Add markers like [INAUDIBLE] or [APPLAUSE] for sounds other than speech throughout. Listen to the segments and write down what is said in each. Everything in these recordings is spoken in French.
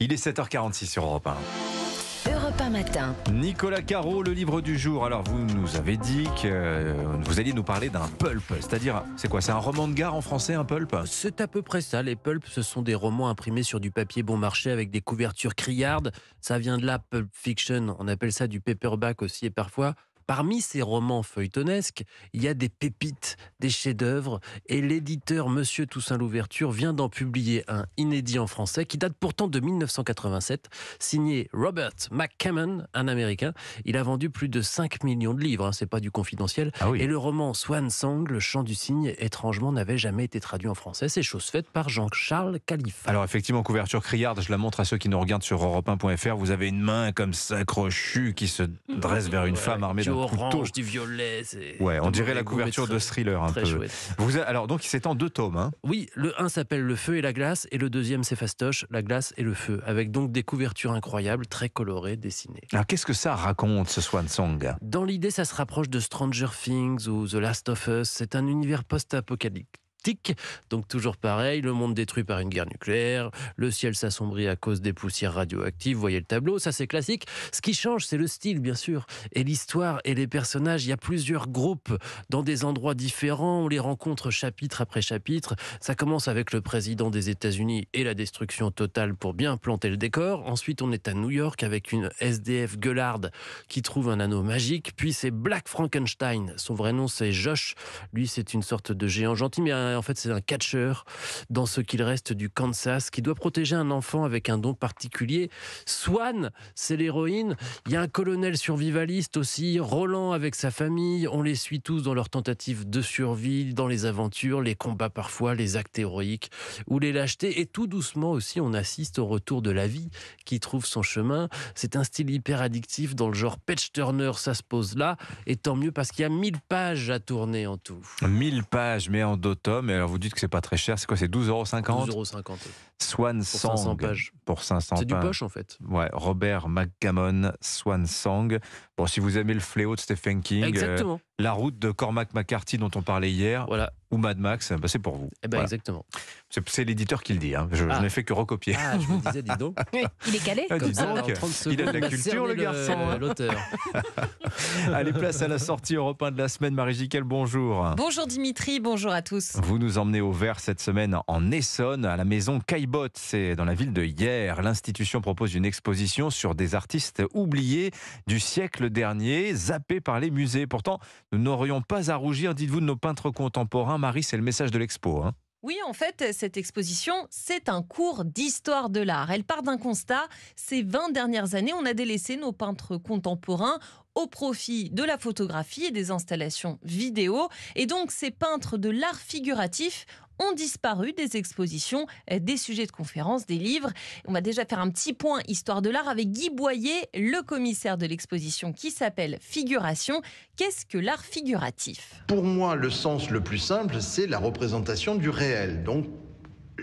Il est 7h46 sur Europe 1. Europe 1 matin. Nicolas Caro, le livre du jour. Alors vous nous avez dit que euh, vous alliez nous parler d'un pulp, c'est-à-dire c'est quoi C'est un roman de gare en français, un pulp C'est à peu près ça. Les pulps, ce sont des romans imprimés sur du papier bon marché avec des couvertures criardes. Ça vient de la pulp fiction. On appelle ça du paperback aussi et parfois Parmi ces romans feuilletonesques, il y a des pépites, des chefs-d'œuvre, et l'éditeur Monsieur Toussaint Louverture vient d'en publier un inédit en français qui date pourtant de 1987, signé Robert McCammon, un Américain. Il a vendu plus de 5 millions de livres, ce hein, c'est pas du confidentiel. Ah et le roman Swan Song, Le Chant du Cygne, étrangement n'avait jamais été traduit en français. C'est chose faite par Jean-Charles Calif. Alors effectivement, couverture criarde, je la montre à ceux qui nous regardent sur europe1.fr. Vous avez une main comme ça qui se dresse vers une femme armée de orange, du violet. Ouais, on dirait la couverture de thriller un peu. Vous alors donc c'est en deux tomes. Hein. Oui, le 1 s'appelle Le feu et la glace et le deuxième c'est Fastoche, la glace et le feu, avec donc des couvertures incroyables, très colorées, dessinées. Alors qu'est-ce que ça raconte ce Swan Song Dans l'idée, ça se rapproche de Stranger Things ou The Last of Us. C'est un univers post-apocalyptique donc toujours pareil, le monde détruit par une guerre nucléaire, le ciel s'assombrit à cause des poussières radioactives, voyez le tableau, ça c'est classique. Ce qui change, c'est le style, bien sûr, et l'histoire et les personnages. Il y a plusieurs groupes dans des endroits différents, on les rencontre chapitre après chapitre. Ça commence avec le président des États-Unis et la destruction totale pour bien planter le décor. Ensuite, on est à New York avec une SDF gueularde qui trouve un anneau magique. Puis c'est Black Frankenstein. Son vrai nom, c'est Josh. Lui, c'est une sorte de géant gentil, mais un en fait, c'est un catcheur dans ce qu'il reste du Kansas qui doit protéger un enfant avec un don particulier. Swan, c'est l'héroïne. Il y a un colonel survivaliste aussi, Roland avec sa famille. On les suit tous dans leurs tentatives de survie, dans les aventures, les combats parfois, les actes héroïques ou les lâchetés. Et tout doucement aussi, on assiste au retour de la vie qui trouve son chemin. C'est un style hyper addictif dans le genre patch turner, ça se pose là. Et tant mieux parce qu'il y a mille pages à tourner en tout. Mille pages, mais en d'automne mais alors vous dites que c'est pas très cher. C'est quoi C'est 12,50 euros 12,50 euros. Swan pour 500 pages. Pour 500 C'est du poche en fait. Ouais, Robert McGammon, Swan Song Bon, si vous aimez le fléau de Stephen King. Euh, Exactement. la route de Cormac McCarthy dont on parlait hier. Voilà ou Mad Max, eh ben, c'est pour vous. Eh ben Exactement. C'est l'éditeur qui le dit, hein. je, ah. n'ai fait que recopier. Ah, je disais, dis donc. [LAUGHS] il est calé. Ah, Comme il a de la culture, le garçon. Hein. L'auteur. [LAUGHS] Allez, place à la sortie européen de la semaine. Marie Jiquel. bonjour. Bonjour Dimitri, bonjour à tous. Vous nous emmenez au vert cette semaine en Essonne, à la maison Caillebotte. C'est dans la ville de Hier. L'institution propose une exposition sur des artistes oubliés du siècle dernier, zappés par les musées. Pourtant, nous n'aurions pas à rougir, dites-vous, de nos peintres contemporains Marie, c'est le message de l'expo. Hein. Oui, en fait, cette exposition, c'est un cours d'histoire de l'art. Elle part d'un constat. Ces 20 dernières années, on a délaissé nos peintres contemporains au profit de la photographie et des installations vidéo. Et donc ces peintres de l'art figuratif ont disparu des expositions, euh, des sujets de conférences, des livres. On va déjà faire un petit point histoire de l'art avec Guy Boyer, le commissaire de l'exposition qui s'appelle Figuration. Qu'est-ce que l'art figuratif Pour moi, le sens le plus simple, c'est la représentation du réel. Donc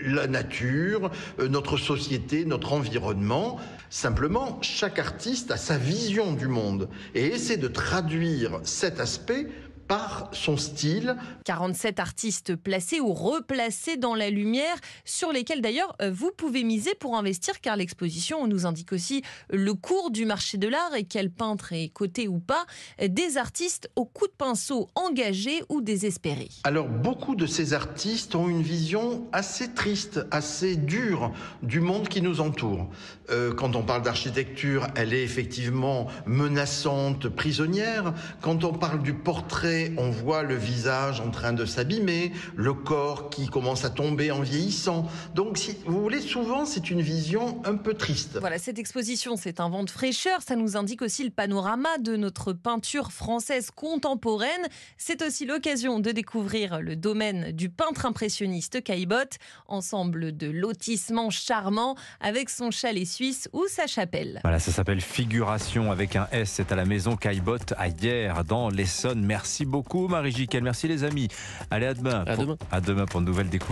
la nature, euh, notre société, notre environnement. Simplement, chaque artiste a sa vision du monde et essaie de traduire cet aspect par son style. 47 artistes placés ou replacés dans la lumière, sur lesquels d'ailleurs euh, vous pouvez miser pour investir, car l'exposition nous indique aussi le cours du marché de l'art et quel peintre est coté ou pas, euh, des artistes au coup de pinceau engagés ou désespérés. Alors beaucoup de ces artistes ont une vision assez triste, assez dure du monde qui nous entoure. Euh, quand on parle d'architecture, elle est effectivement menaçante, prisonnière. Quand on parle du portrait, on voit le visage en train de s'abîmer, le corps qui commence à tomber en vieillissant. Donc, si vous voulez, souvent, c'est une vision un peu triste. Voilà, cette exposition, c'est un vent de fraîcheur. Ça nous indique aussi le panorama de notre peinture française contemporaine. C'est aussi l'occasion de découvrir le domaine du peintre impressionniste Caillebotte, ensemble de lotissements charmants avec son chalet suisse ou sa chapelle. Voilà, ça s'appelle Figuration avec un S. C'est à la maison Caillebotte à Hier, dans l'Essonne. Merci beaucoup, Marie jiquel Merci, les amis. Allez, à demain. À, demain. à demain pour une nouvelle découverte.